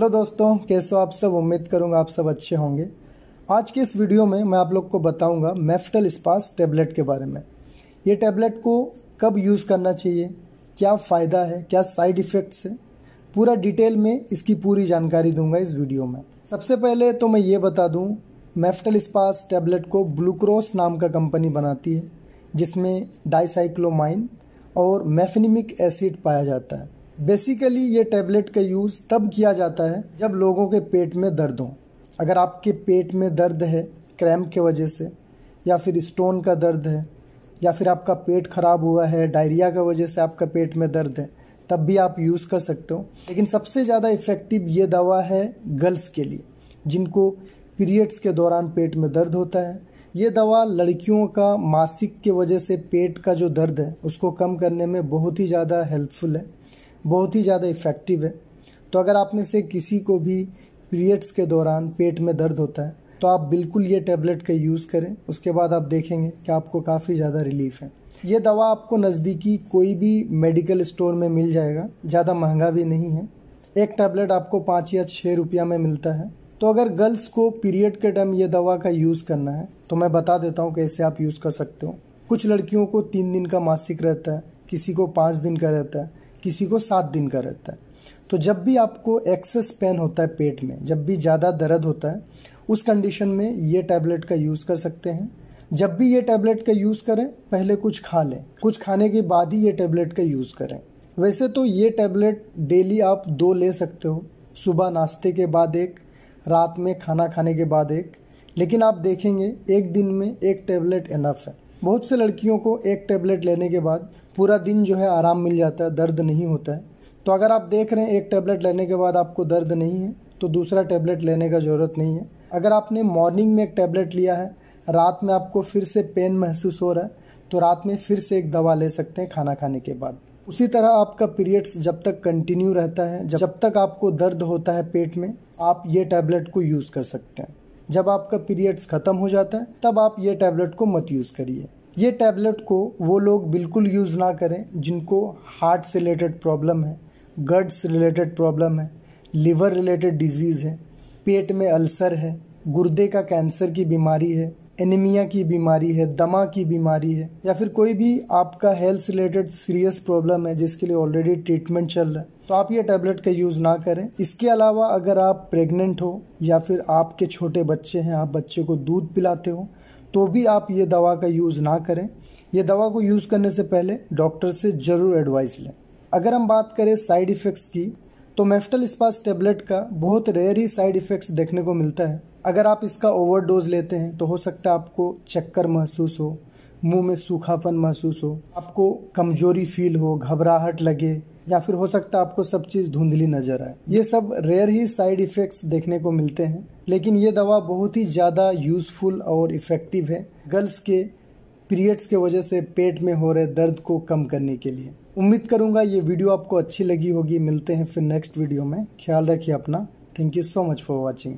hello दोस्तों कैसे हो आप सब उम्मीद करूंगा आप सब अच्छे होंगे आज की इस वीडियो में मैं आप लोग को बताऊंगा मेफ्टल स्पास टेबलेट के बारे में ये टैबलेट को कब यूज़ करना चाहिए क्या फ़ायदा है क्या साइड इफ़ेक्ट्स है पूरा डिटेल में इसकी पूरी जानकारी दूंगा इस वीडियो में सबसे पहले तो मैं ये बता दूँ मेफ्टल स्पास टैबलेट को ब्लूक्रोस नाम का कंपनी बनाती है जिसमें डाइसाइक्लोमाइन और मैफिनिमिक एसिड पाया जाता है बेसिकली ये टैबलेट का यूज़ तब किया जाता है जब लोगों के पेट में दर्द हो अगर आपके पेट में दर्द है क्रैम्प के वजह से या फिर स्टोन का दर्द है या फिर आपका पेट ख़राब हुआ है डायरिया का वजह से आपका पेट में दर्द है तब भी आप यूज़ कर सकते हो लेकिन सबसे ज़्यादा इफ़ेक्टिव ये दवा है गर्ल्स के लिए जिनको पीरियड्स के दौरान पेट में दर्द होता है ये दवा लड़कियों का मासिक के वजह से पेट का जो दर्द है उसको कम करने में बहुत ही ज़्यादा हेल्पफुल है बहुत ही ज़्यादा इफ़ेक्टिव है तो अगर आप में से किसी को भी पीरियड्स के दौरान पेट में दर्द होता है तो आप बिल्कुल ये टैबलेट का यूज़ करें उसके बाद आप देखेंगे कि आपको काफ़ी ज़्यादा रिलीफ है ये दवा आपको नज़दीकी कोई भी मेडिकल स्टोर में मिल जाएगा ज़्यादा महंगा भी नहीं है एक टैबलेट आपको पाँच या छः रुपया में मिलता है तो अगर गर्ल्स को पीरियड के टाइम ये दवा का यूज़ करना है तो मैं बता देता हूँ कैसे आप यूज़ कर सकते हो कुछ लड़कियों को तीन दिन का मासिक रहता है किसी को पाँच दिन का रहता है किसी को सात दिन का रहता है तो जब भी आपको एक्सेस पेन होता है पेट में जब भी ज़्यादा दर्द होता है उस कंडीशन में ये टैबलेट का यूज़ कर सकते हैं जब भी ये टैबलेट का यूज़ करें पहले कुछ खा लें कुछ खाने के बाद ही ये टैबलेट का यूज़ करें वैसे तो ये टैबलेट डेली आप दो ले सकते हो सुबह नाश्ते के बाद एक रात में खाना खाने के बाद एक लेकिन आप देखेंगे एक दिन में एक टैबलेट इनफ है बहुत से लड़कियों को एक टैबलेट लेने के बाद पूरा दिन जो है आराम मिल जाता है दर्द नहीं होता है तो अगर आप देख रहे हैं एक टैबलेट लेने के बाद आपको दर्द नहीं है तो दूसरा टैबलेट लेने का ज़रूरत नहीं है अगर आपने मॉर्निंग में एक टैबलेट लिया है रात में आपको फिर से पेन महसूस हो रहा है तो रात में फिर से एक दवा ले सकते हैं खाना खाने के बाद उसी तरह आपका पीरियड्स जब तक कंटिन्यू रहता है जब तक आपको दर्द होता है पेट में आप ये टैबलेट को यूज़ कर सकते हैं जब आपका पीरियड्स ख़त्म हो जाता है तब आप ये टैबलेट को मत यूज़ करिए ये टैबलेट को वो लोग बिल्कुल यूज़ ना करें जिनको हार्ट से रिलेटेड प्रॉब्लम है गड्स रिलेटेड प्रॉब्लम है लिवर रिलेटेड डिजीज़ है पेट में अल्सर है गुर्दे का कैंसर की बीमारी है एनीमिया की बीमारी है दमा की बीमारी है या फिर कोई भी आपका हेल्थ रिलेटेड सीरियस प्रॉब्लम है जिसके लिए ऑलरेडी ट्रीटमेंट चल रहा है तो आप ये टैबलेट का यूज़ ना करें इसके अलावा अगर आप प्रेग्नेंट हो या फिर आपके छोटे बच्चे हैं आप बच्चे को दूध पिलाते हो तो भी आप ये दवा का यूज़ ना करें यह दवा को यूज़ करने से पहले डॉक्टर से ज़रूर एडवाइस लें अगर हम बात करें साइड इफ़ेक्ट्स की तो मेफ्टल इस्पास टेबलेट का बहुत रेयर ही साइड इफ़ेक्ट्स देखने को मिलता है अगर आप इसका ओवर डोज लेते हैं तो हो सकता है आपको चक्कर महसूस हो मुंह में सूखापन महसूस हो आपको कमजोरी फील हो घबराहट लगे या फिर हो सकता है आपको सब चीज़ धुंधली नजर आए ये सब रेयर ही साइड इफेक्ट्स देखने को मिलते हैं लेकिन ये दवा बहुत ही ज़्यादा यूजफुल और इफ़ेक्टिव है गर्ल्स के पीरियड्स के वजह से पेट में हो रहे दर्द को कम करने के लिए उम्मीद करूंगा ये वीडियो आपको अच्छी लगी होगी मिलते हैं फिर नेक्स्ट वीडियो में ख्याल रखिए अपना thank you so much for watching